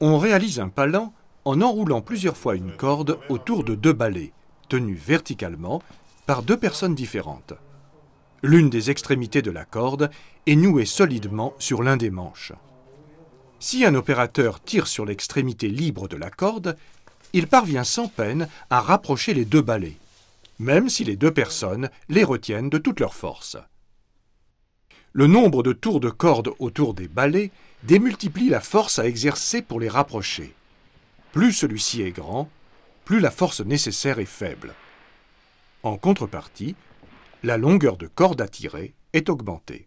On réalise un palan en enroulant plusieurs fois une corde autour de deux balais, tenus verticalement par deux personnes différentes. L'une des extrémités de la corde est nouée solidement sur l'un des manches. Si un opérateur tire sur l'extrémité libre de la corde, il parvient sans peine à rapprocher les deux balais, même si les deux personnes les retiennent de toute leur force. Le nombre de tours de corde autour des balais démultiplie la force à exercer pour les rapprocher. Plus celui-ci est grand, plus la force nécessaire est faible. En contrepartie, la longueur de corde à tirer est augmentée.